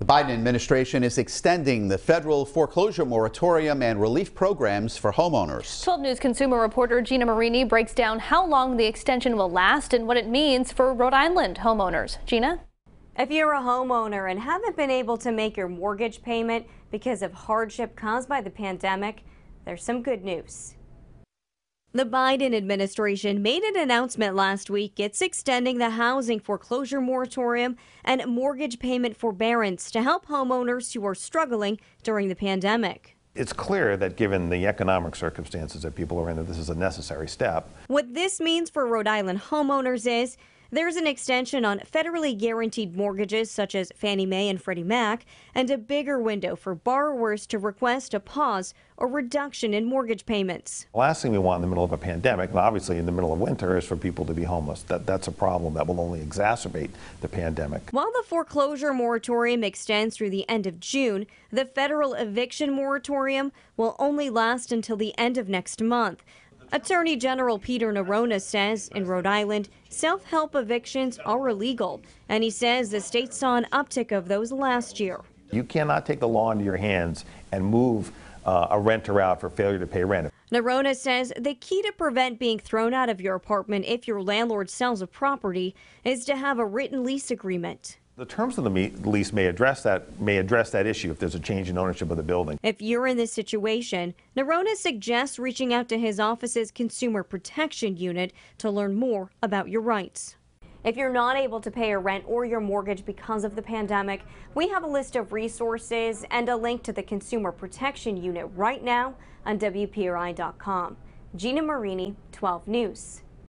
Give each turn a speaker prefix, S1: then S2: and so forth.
S1: The Biden administration is extending the federal foreclosure moratorium and relief programs for homeowners.
S2: 12 News consumer reporter Gina Marini breaks down how long the extension will last and what it means for Rhode Island homeowners. Gina? If you're a homeowner and haven't been able to make your mortgage payment because of hardship caused by the pandemic, there's some good news. The Biden administration made an announcement last week. It's extending the housing foreclosure moratorium and mortgage payment forbearance to help homeowners who are struggling during the pandemic.
S1: It's clear that given the economic circumstances that people are in, that this is a necessary step.
S2: What this means for Rhode Island homeowners is there's an extension on federally guaranteed mortgages such as Fannie Mae and Freddie Mac, and a bigger window for borrowers to request a pause or reduction in mortgage payments.
S1: The last thing we want in the middle of a pandemic, and obviously in the middle of winter, is for people to be homeless. That, that's a problem that will only exacerbate the pandemic.
S2: While the foreclosure moratorium extends through the end of June, the federal eviction moratorium will only last until the end of next month. Attorney General Peter Narona says in Rhode Island, self help evictions are illegal, and he says the state saw an uptick of those last year.
S1: You cannot take the law into your hands and move uh, a renter out for failure to pay rent.
S2: Narona says the key to prevent being thrown out of your apartment if your landlord sells a property is to have a written lease agreement.
S1: The terms of the lease may address that may address that issue if there's a change in ownership of the building.
S2: If you're in this situation, Nerona suggests reaching out to his office's Consumer Protection Unit to learn more about your rights. If you're not able to pay your rent or your mortgage because of the pandemic, we have a list of resources and a link to the Consumer Protection Unit right now on WPRI.com. Gina Marini, 12 News.